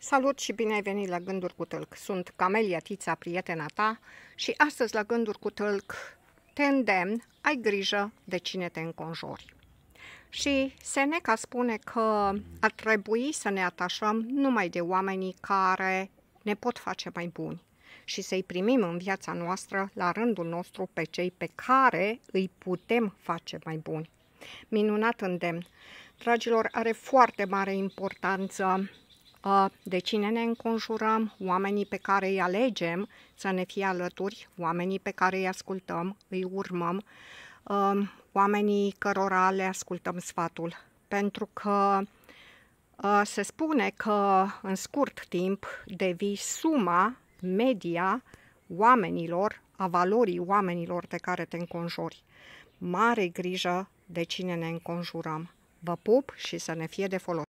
Salut și bine ai venit la Gânduri cu Tâlc! Sunt Camelia Tița, prietena ta, și astăzi la Gânduri cu Tâlc te îndemn, ai grijă de cine te înconjori. Și Seneca spune că ar trebui să ne atașăm numai de oamenii care ne pot face mai buni și să-i primim în viața noastră, la rândul nostru, pe cei pe care îi putem face mai buni. Minunat îndemn! Dragilor, are foarte mare importanță de cine ne înconjurăm, oamenii pe care îi alegem să ne fie alături, oamenii pe care îi ascultăm, îi urmăm, oamenii cărora le ascultăm sfatul. Pentru că se spune că în scurt timp devii suma, media oamenilor, a valorii oamenilor de care te înconjori. Mare grijă de cine ne înconjurăm. Vă pup și să ne fie de folos!